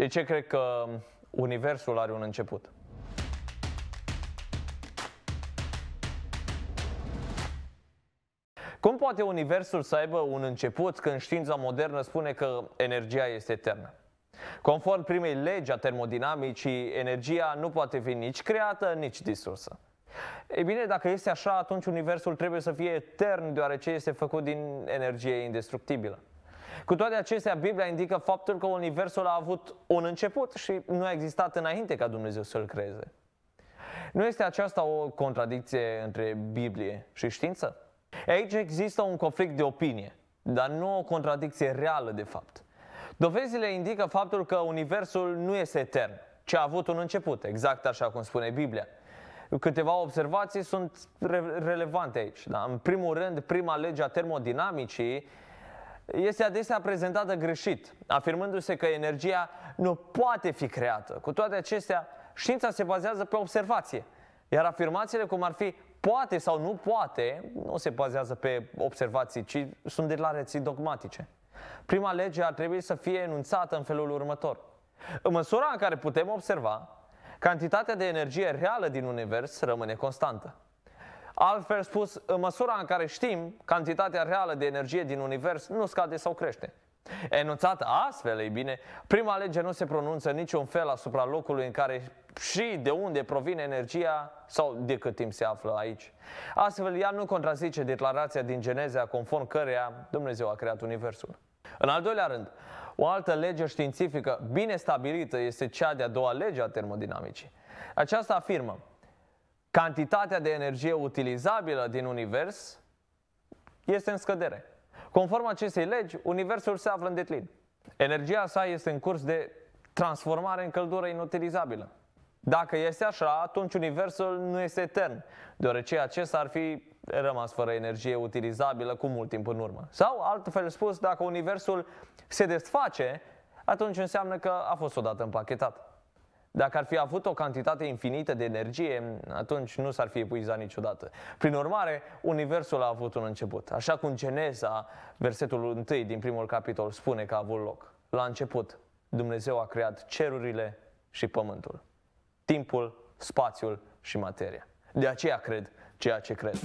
De ce cred că universul are un început? Cum poate universul să aibă un început când știința modernă spune că energia este eternă? Conform primei legi a termodinamicii, energia nu poate fi nici creată, nici distrusă. Ei bine, dacă este așa, atunci universul trebuie să fie etern, deoarece este făcut din energie indestructibilă. Cu toate acestea, Biblia indică faptul că Universul a avut un început și nu a existat înainte ca Dumnezeu să-l creeze. Nu este aceasta o contradicție între Biblie și știință? Aici există un conflict de opinie, dar nu o contradicție reală de fapt. Dovezile indică faptul că Universul nu este etern, ci a avut un început, exact așa cum spune Biblia. Câteva observații sunt re- relevante aici. Da? În primul rând, prima lege a termodinamicii este adesea prezentată greșit, afirmându-se că energia nu poate fi creată. Cu toate acestea, știința se bazează pe observație, iar afirmațiile cum ar fi poate sau nu poate, nu se bazează pe observații, ci sunt de la reții dogmatice. Prima lege ar trebui să fie enunțată în felul următor. În măsura în care putem observa, cantitatea de energie reală din univers rămâne constantă. Altfel spus, în măsura în care știm, cantitatea reală de energie din univers nu scade sau crește. Enunțată astfel, ei bine, prima lege nu se pronunță niciun fel asupra locului în care și de unde provine energia sau de cât timp se află aici. Astfel, ea nu contrazice declarația din Geneza conform căreia Dumnezeu a creat Universul. În al doilea rând, o altă lege științifică bine stabilită este cea de-a doua lege a termodinamicii. Aceasta afirmă cantitatea de energie utilizabilă din univers este în scădere. Conform acestei legi, universul se află în declin. Energia sa este în curs de transformare în căldură inutilizabilă. Dacă este așa, atunci universul nu este etern, deoarece acesta ar fi rămas fără energie utilizabilă cu mult timp în urmă. Sau, altfel spus, dacă universul se desface, atunci înseamnă că a fost odată împachetat. Dacă ar fi avut o cantitate infinită de energie, atunci nu s-ar fi epuizat niciodată. Prin urmare, Universul a avut un început. Așa cum Geneza, versetul 1 din primul capitol, spune că a avut loc. La început, Dumnezeu a creat cerurile și pământul, timpul, spațiul și materia. De aceea cred ceea ce cred.